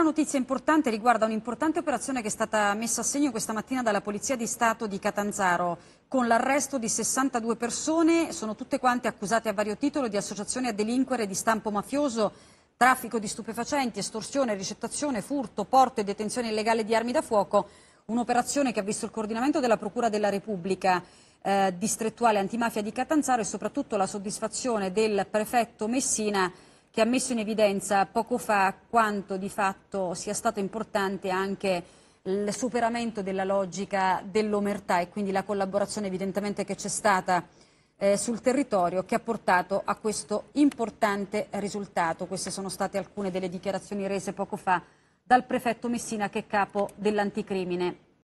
Un'altra notizia importante riguarda un'importante operazione che è stata messa a segno questa mattina dalla Polizia di Stato di Catanzaro con l'arresto di 62 persone, sono tutte quante accusate a vario titolo di associazione a delinquere di stampo mafioso, traffico di stupefacenti, estorsione, ricettazione, furto, porto e detenzione illegale di armi da fuoco, un'operazione che ha visto il coordinamento della Procura della Repubblica eh, distrettuale antimafia di Catanzaro e soprattutto la soddisfazione del prefetto Messina che ha messo in evidenza poco fa quanto di fatto sia stato importante anche il superamento della logica dell'omertà e quindi la collaborazione evidentemente che c'è stata eh, sul territorio che ha portato a questo importante risultato. Queste sono state alcune delle dichiarazioni rese poco fa dal prefetto Messina che è capo dell'anticrimine